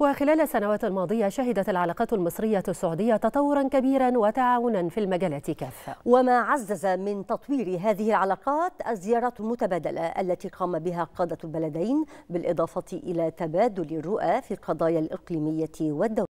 وخلال السنوات الماضية شهدت العلاقات المصرية السعودية تطورا كبيرا وتعاونا في المجالات كافة وما عزز من تطوير هذه العلاقات الزيارات المتبادلة التي قام بها قادة البلدين بالإضافة إلى تبادل الرؤى في القضايا الإقليمية والدولية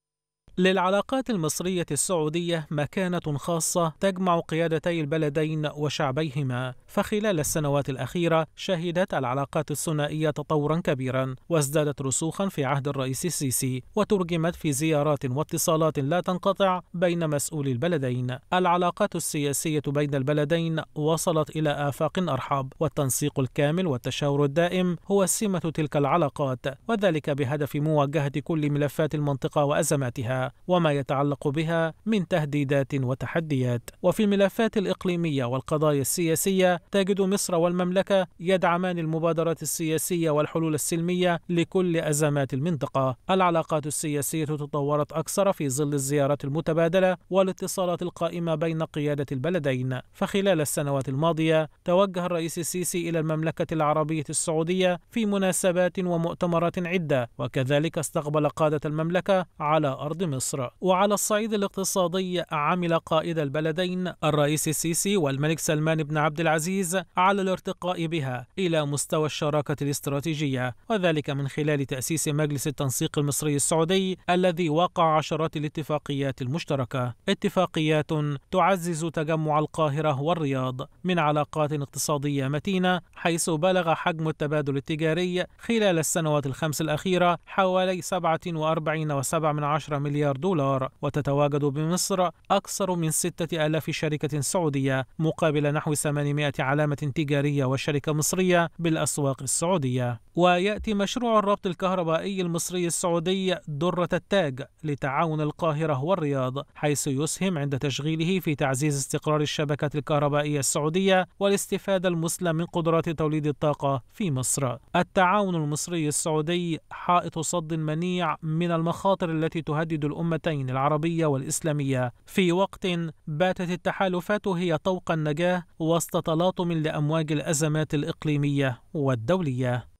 للعلاقات المصرية السعودية مكانة خاصة تجمع قيادتي البلدين وشعبيهما، فخلال السنوات الأخيرة شهدت العلاقات الثنائية تطورا كبيرا، وازدادت رسوخا في عهد الرئيس السيسي، وترجمت في زيارات واتصالات لا تنقطع بين مسؤولي البلدين. العلاقات السياسية بين البلدين وصلت إلى آفاق أرحب، والتنسيق الكامل والتشاور الدائم هو سمة تلك العلاقات، وذلك بهدف مواجهة كل ملفات المنطقة وأزماتها. وما يتعلق بها من تهديدات وتحديات وفي الملفات الإقليمية والقضايا السياسية تجد مصر والمملكة يدعمان المبادرات السياسية والحلول السلمية لكل أزمات المنطقة العلاقات السياسية تطورت أكثر في ظل الزيارات المتبادلة والاتصالات القائمة بين قيادة البلدين فخلال السنوات الماضية توجه الرئيس السيسي إلى المملكة العربية السعودية في مناسبات ومؤتمرات عدة وكذلك استقبل قادة المملكة على أرض مصر مصر وعلى الصعيد الاقتصادي عمل قائد البلدين الرئيس السيسي والملك سلمان بن عبد العزيز على الارتقاء بها إلى مستوى الشراكة الاستراتيجية وذلك من خلال تأسيس مجلس التنسيق المصري السعودي الذي وقع عشرات الاتفاقيات المشتركة اتفاقيات تعزز تجمع القاهرة والرياض من علاقات اقتصادية متينة حيث بلغ حجم التبادل التجاري خلال السنوات الخمس الأخيرة حوالي 47.7 مليار مليار دولار وتتواجد بمصر أكثر من 6000 شركة سعودية مقابل نحو 800 علامة تجارية وشركة مصرية بالأسواق السعودية ويأتي مشروع الربط الكهربائي المصري السعودي درة التاج لتعاون القاهرة والرياض حيث يسهم عند تشغيله في تعزيز استقرار الشبكة الكهربائية السعودية والاستفادة المثلى من قدرات توليد الطاقة في مصر التعاون المصري السعودي حائط صد منيع من المخاطر التي تهدد الأمتين العربية والإسلامية في وقت باتت التحالفات هي طوق النجاة وسط تلاطم لأمواج الأزمات الإقليمية والدولية